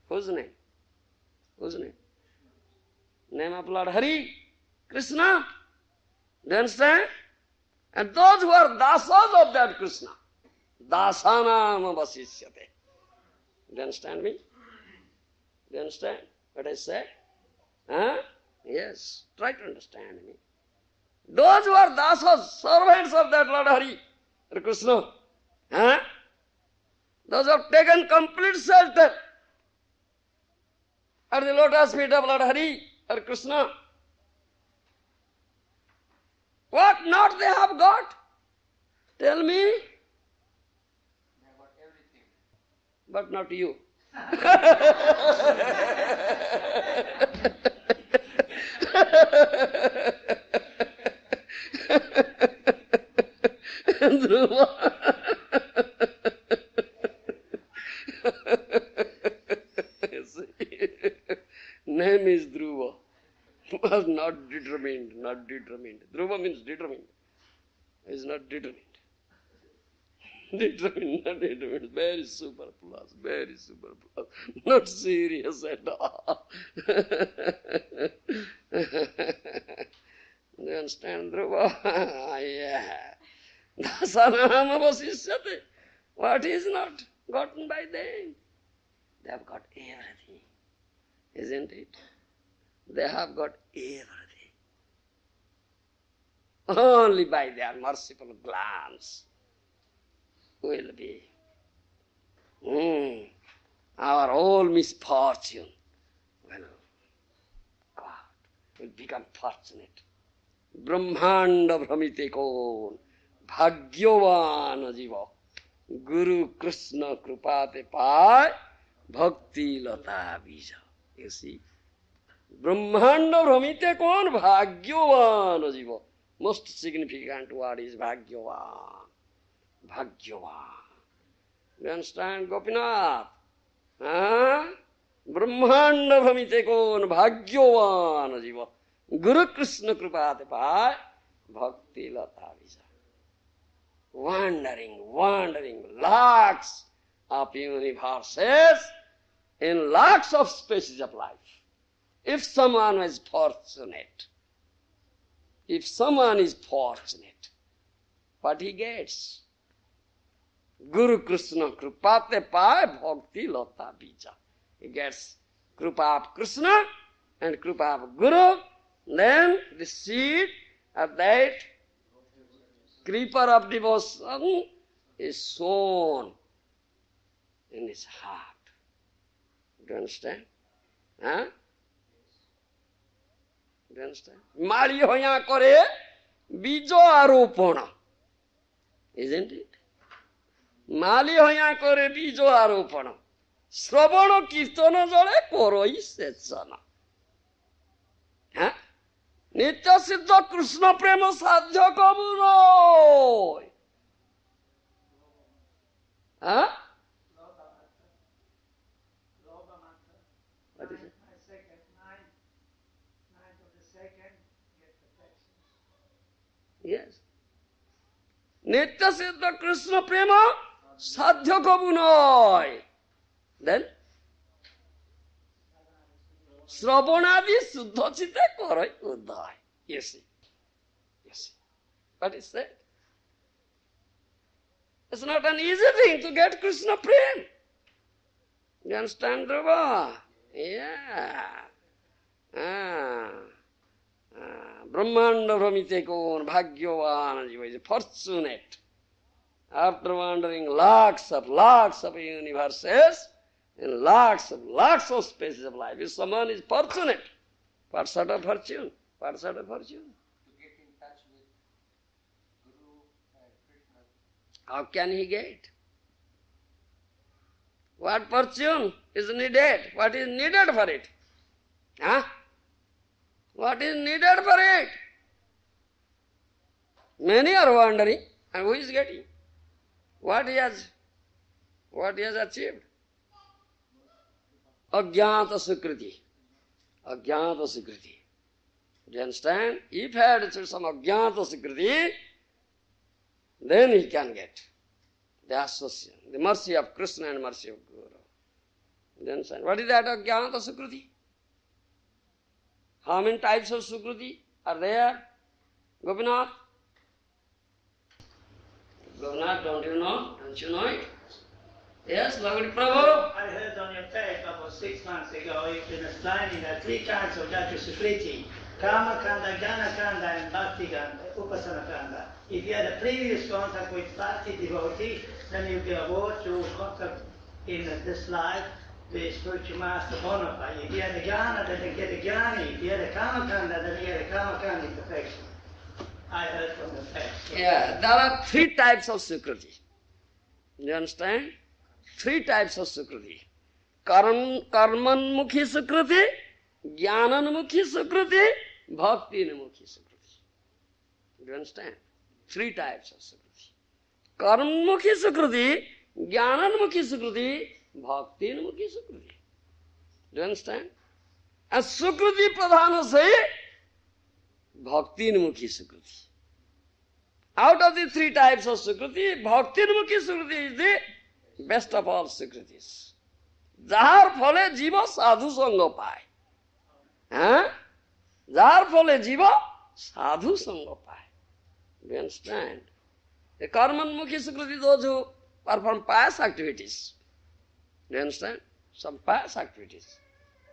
Whose name? उसने name applaud Hari, Krishna. Do you understand? And those who are dasas of that Krishna, dasanam vasishyate. Do you understand me? Do you understand what I say? Huh? Yes, try to understand me. Those who are dasas, servants of that Lord Hari, or Krishna, huh? those who have taken complete shelter at the lotus feet of Lord Hari or Krishna. What not they have got? Tell me. They got everything. But not you. Dhruva. name is Dhruva. Was not determined, not determined. Dhruva means determined. Is not determined. determined, not determined. Very superfluous, very superfluous. Not serious at all. Do you understand, Dhruva? yeah. Dasanam avasishyate. What is not gotten by them? They have got everything. Isn't it? They have got everything. Only by their merciful glance will be mm, our all misfortune Well, God will become fortunate. Brahmanda Brahmitekon Bhagyovana Jiva Guru Krishna Krupate Pai Bhakti Lata Bija ऐसी ब्रह्मांड भ्रमित कौन भाग्यवान जीव most significant word is भाग्यवान भाग्यवान गोपीनाथ हाँ? ब्रह्मांड भ्रमित कौन भाग्यवान जीव गुरु कृष्ण कृपा पाय भक्ति लता विजय wandering, wandering, lakhs of universes in lots of spaces of life. If someone is fortunate, if someone is fortunate, what he gets? Guru Krishna Krupate Pai Bhakti Lata Bija. He gets Krupa of Krishna and Krupa of Guru, then the seed of that creeper of devotion is sown in his heart. Do you understand? Huh? Do you understand? Mali hoya kore bijo arupona. Isn't it? মালি হইয়া করে বীজ আরোপণ শ্রবণ কীর্তন জলে করই সেচন হ্যাঁ নিত্য সিদ্ধ কৃষ্ণ প্রেম সাধ্য কবু নয় Yes. Netta Siddha Krishna Prema Sadhya Kabunai. Then Sravanadi Suddha Chitta Karai Uddhai. Yes. Yes. What is that? It's not an easy thing to get Krishna Prem. You understand, Dhruva? Yeah. Ah. Ah. Brahmand Brahmite Kon, Bhagyavan, he was fortunate. After wandering lakhs of lakhs of universes, in lakhs of lakhs of spaces of life, if someone is fortunate, for sort of fortune, for sort of fortune. Uh, How can he get? What fortune is needed? What is needed for it? Huh? What is needed for it? Many are wondering, and who is getting? What he has, what he has achieved? Agyata Sukriti. Agyata Sukriti. Do you understand? If he had achieved some Agyata Sukriti, then he can get the association, the mercy of Krishna and mercy of Guru. Do you understand? What is that Agyata Sukriti? How many types of Sukruti are there? Gopinath? Gopinath, don't you know? Don't you know it? Yes, Lord Prabhu? I heard on your tape about six months ago you've been explaining that three kinds of Dr. Sukriti Kamakanda, Kanda, Jnana Kanda, and Bhakti Kanda, Upasana Kanda. If you had a previous contact with Bhakti devotee, then you'll be awarded to contact in this life the spiritual master bona fide. You hear the jnana, then you get the jnani. You hear the kamakanda, then you get the kamakandi perfection. I heard from the text. Yeah, there are three types of Sukriti. You understand? Three types of Sukriti. karman Mukhi Sukriti, Jnanan कर्म कर्मन्मुखी सुकृति Mukhi Sukriti. Do you understand? Three types of Sukriti. Karman Mukhi Sukriti, Jnanan Mukhi Sukriti, भक्ति उनकी सुकृति do understand सुकृति प्रधान से भक्तिन्मुखी सुकृति out of the three types of Sukriti, Bhaktirmukhi Sukriti is the best of all Sukritis. যাহার ফলে জীব সাধু সঙ্গ পায় হ্যাঁ যাহার ফলে জীব সাধু সঙ্গ পায় আন্ডারস্ট্যান্ড কর্মন্মুখী সুকৃতি those who perform pious activities Do you understand? Some past activities.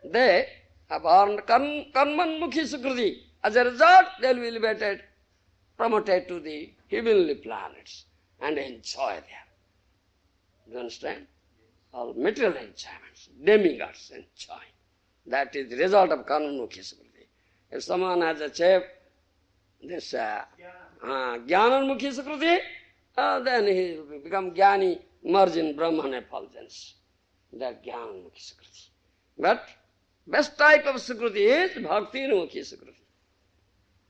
They have earned kan, Mukhi sukriti. As a result, they will be elevated, promoted to the heavenly planets and enjoy them. Do you understand? All material enjoyments, demigods enjoy. That is the result of Mukhi sukriti. If someone has achieved this uh, uh, Mukhi sukriti, uh, then he will become jnani, merge in Brahman effulgence that Jnanamukhi Sukriti. But best type of Sukriti is Bhakti-namukhi Sukriti.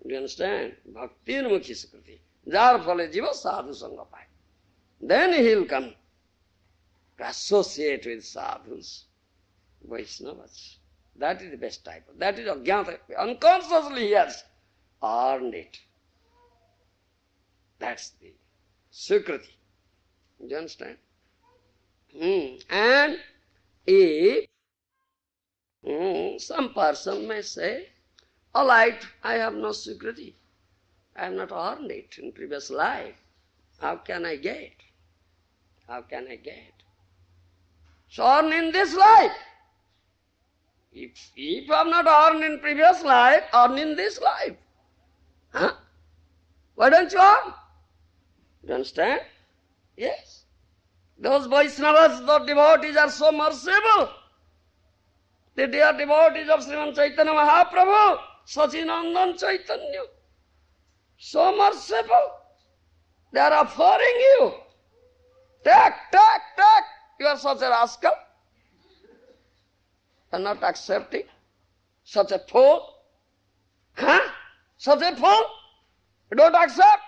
Do you understand? Bhakti-namukhi Sukriti. Jar phale jiva sadhu sangha Then he'll come to associate with sadhus, Vaishnavas. That is the best type. That is Ajnata. Unconsciously he has earned it. That's the Sukriti. Do you understand? Mm. And if mm, some person may say, all right, I have no security. I have not earned it in previous life. How can I get? How can I get? So earn in this life. If, if I am not earned in previous life, earn in this life. Huh? Why don't you earn? You understand? Yes. Those Vaishnavas, the devotees are so merciful. the dear are devotees of Sriman Chaitanya Mahaprabhu, Sachinandan Chaitanya. So merciful. They are offering you. Take, take, take. You are such a rascal. You are not accepting. Such a fool. Huh? Such a fool. You don't accept.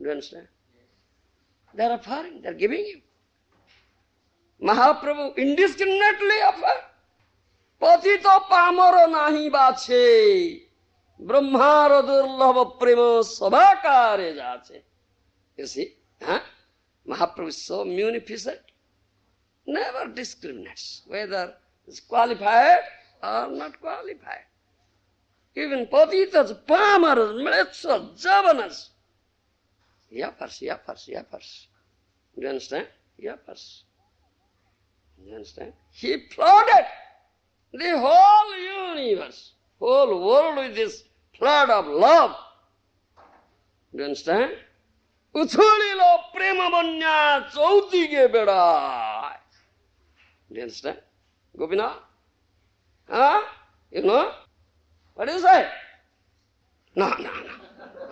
Do you understand? They're offering, they're giving him. Mahaprabhu indiscriminately offer. Patito pamaro nahi bache. Brahmara durlava primo sabakare jache. You see, huh? Mahaprabhu is so munificent. Never discriminates whether he's qualified or not qualified. Even patitas, Pamara's, mletsas, javanas, Yapas, yapas, yapas. Do you understand? Do You understand? He flooded the whole universe, whole world with this flood of love. Do you understand? Uthulilo প্রেম বন্যা চৌদিকে বেড়ায় Do you understand? Gopina? Huh? You know? What do you say? No, no, no.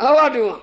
How do you want?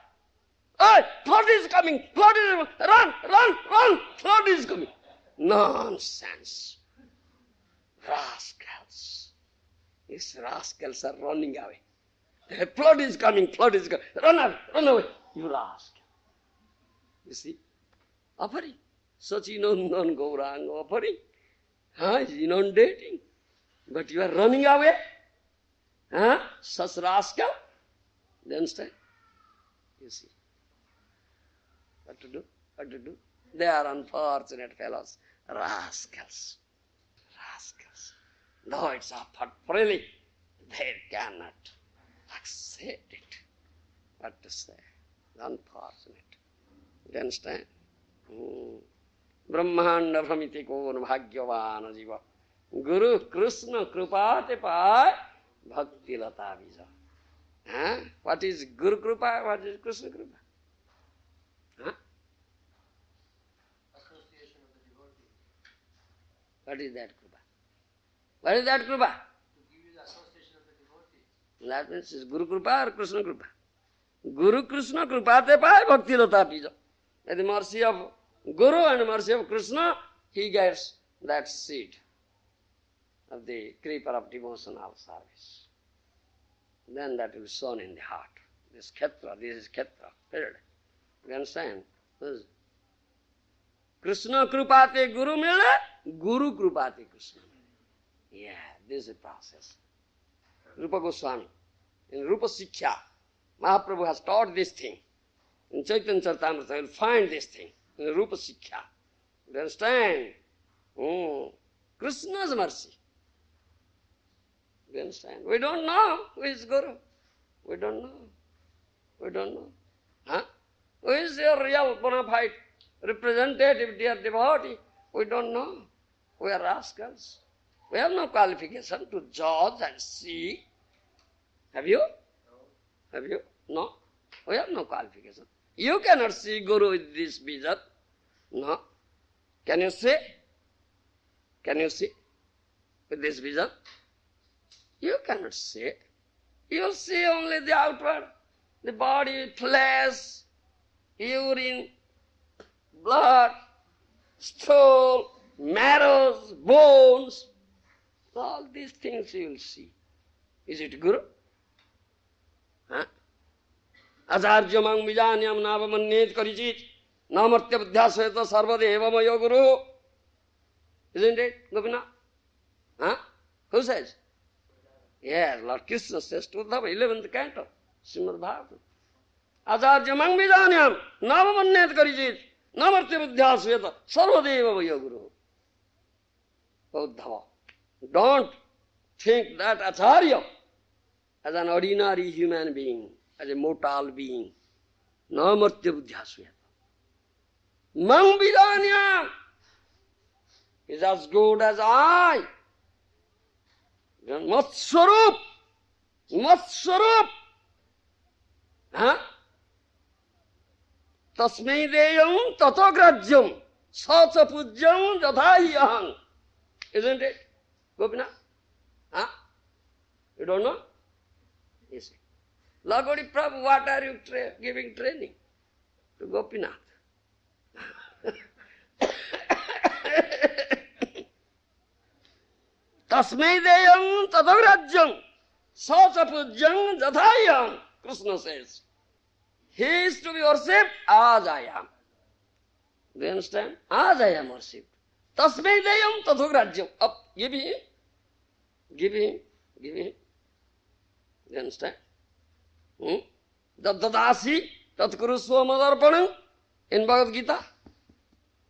Hey, flood is coming, flood is run, run, run, flood is coming. Nonsense. Rascals. These rascals are running away. The flood is coming, flood is coming. Run away, run away. You rascal. You see? Offering. Such inundan Gaurang offering. Huh? Is inundating. But you are running away. Huh? Such rascal. You understand? You see? What to do? What to do? They are unfortunate fellows, rascals, rascals. Though it's offered freely, they cannot accept it. What to say? Unfortunate. You understand? Hmm. ब्रह्मांड भ्रमिति कौन भाग्यवान जीव गुरु कृष्ण कृपा ते पाय भक्ति लता बीज what is गुरु कृपा व्हाट इज कृष्ण कृपा What is that kripa? What is that kripa? That means it's Guru Krupa or Krishna Krupa. Guru Krishna Krupa te pai bhakti lata pija. At the mercy of Guru and the mercy of Krishna, he gets that seed of the creeper of devotional service. Then that will be sown in the heart. This khetra, this is khetra, period. You understand? This is Krishna krupati Guru Mela, Guru krupati Krishna Yeah, this is a process. Rupa Goswami, in Rupa Siksha, Mahaprabhu has taught this thing. In Chaitanya Charitamrita, you will find this thing in Rupa Siksha. You understand? Oh, Krishna's mercy. You understand? We don't know who is Guru. We don't know. We don't know. Huh? Who is your real bona fide representative, dear devotee. We don't know. We are rascals. We have no qualification to judge and see. Have you? No. Have you? No. We have no qualification. You cannot see Guru with this vision. No. Can you see? Can you see with this vision? You cannot see. You see only the outward, the body, flesh, urine, blood, stool, marrows, bones, all these things you will see. Is it Guru? Huh? आचार्यमं विजान्यं नावमन्येत करिचित नामर्त्य बुद्ध्यासहित सर्वदेवमयो गुरु Isn't it, Gopina? Huh? Who says? Yes, Lord Krishna says to the 11th canto, Srimad Bhagavatam. Acharyamang vijanyam navamanyat karijit. ನಮರ್ತಿ ಬುದ್ಧಾಸ್ವೇತ ಸರ್ವದೇವ ವಯೋಗುರು Uddhava. Don't think that Acharya as an ordinary human being, as a mortal being. Namartya buddhyasveta. Mang vidanya is as good as I. Matswarup. Matswarup. Huh? তসমৈ দেয়ম তত গ্রাহ্যম সচ পূজ্যম যথাই অহং isn't it? Gopinath? Ah? You don't know? Yes. Lagodi Prabhu, what are you giving training? To Gopinath. Tasmai deyam tadavrajyam sacha pujyam jathayam, Krishna says. He is to be worshipped as I am. Do you understand? As I am worshipped. Tasmai deyam tathog rajyam. Up, give him. Give him. Give him. Do you understand? Hmm? Dadadasi tatkuru swamadharpanam in Bhagavad Gita.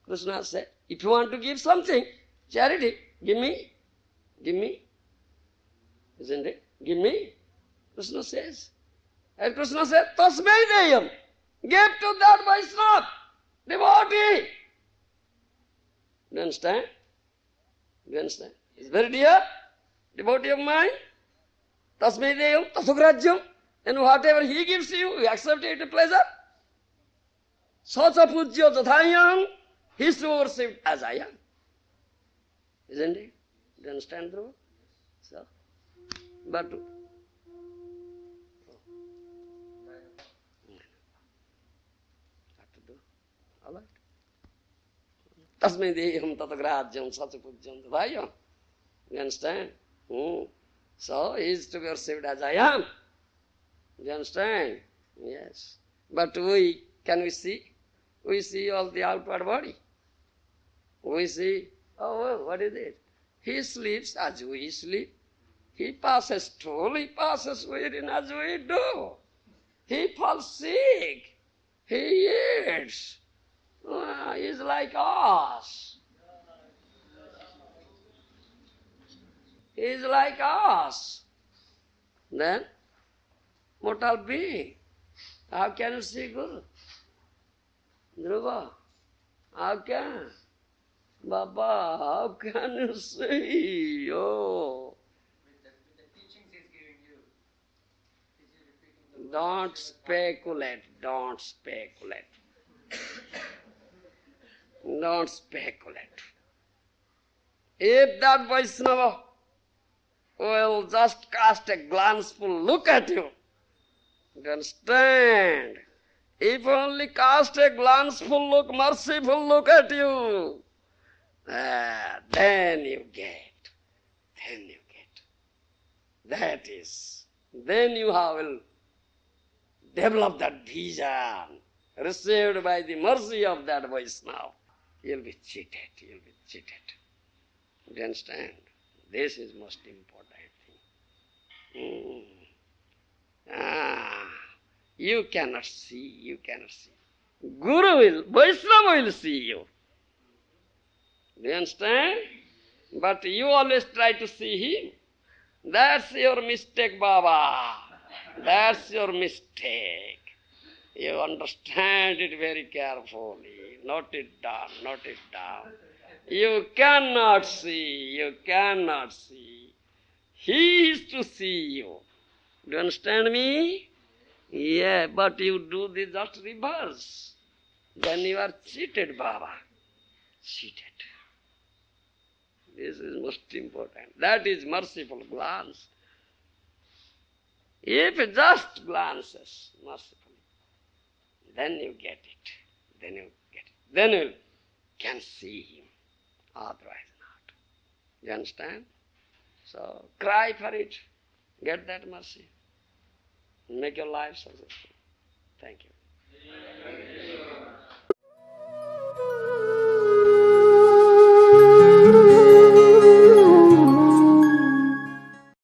Krishna said, if you want to give something, charity, give me. Give me. Isn't it? Give me. Krishna says, And Krishna said, Tasmei Deyam. give to that Vaishnav, devotee. Do you understand? Do you understand? It's very dear, devotee of mine. Tasmei Deyam, Tasugrajyam. And whatever he gives you, you accept it with pleasure. Sacha pujyo tathayam, he is to be worshipped as I am. Isn't it? Do you understand, Dhruva? So, but Tasmai Deham um Tatagradhyam um Satipujyam um Tadayam. You understand? So he is to be received as I am. You understand? Yes. But we, can we see? We see all the outward body. We see, oh, what is it? He sleeps as we sleep. He passes through, he passes within as we do. He falls sick. He eats. Ah, he's like us. He's like us. Then, mortal being. How can you see Guru? Dhruva, how can? Baba, how can you see? Oh. don't speculate, don't speculate. Don't speculate. If that Vaishnava will just cast a glanceful look at you, you understand? If only cast a glanceful look, merciful look at you, ah, then you get, then you get. That is, then you will develop that vision received by the mercy of that voice now you'll be cheated, you'll be cheated. Do you understand? This is most important thing. Mm. Ah, you cannot see, you cannot see. Guru will, Vaishnava will see you. Do you understand? But you always try to see him. That's your mistake, Baba. That's your mistake. You understand it very carefully. Note it down, note it down. You cannot see, you cannot see. He is to see you. Do you understand me? Yeah, but you do the just reverse. Then you are cheated, Baba. Cheated. This is most important. That is merciful glance. If just glances, mercy. Then you get it. Then you get it. Then you can see him. Otherwise not. You understand? So cry for it. Get that mercy. Make your life successful. Thank you. Thank you.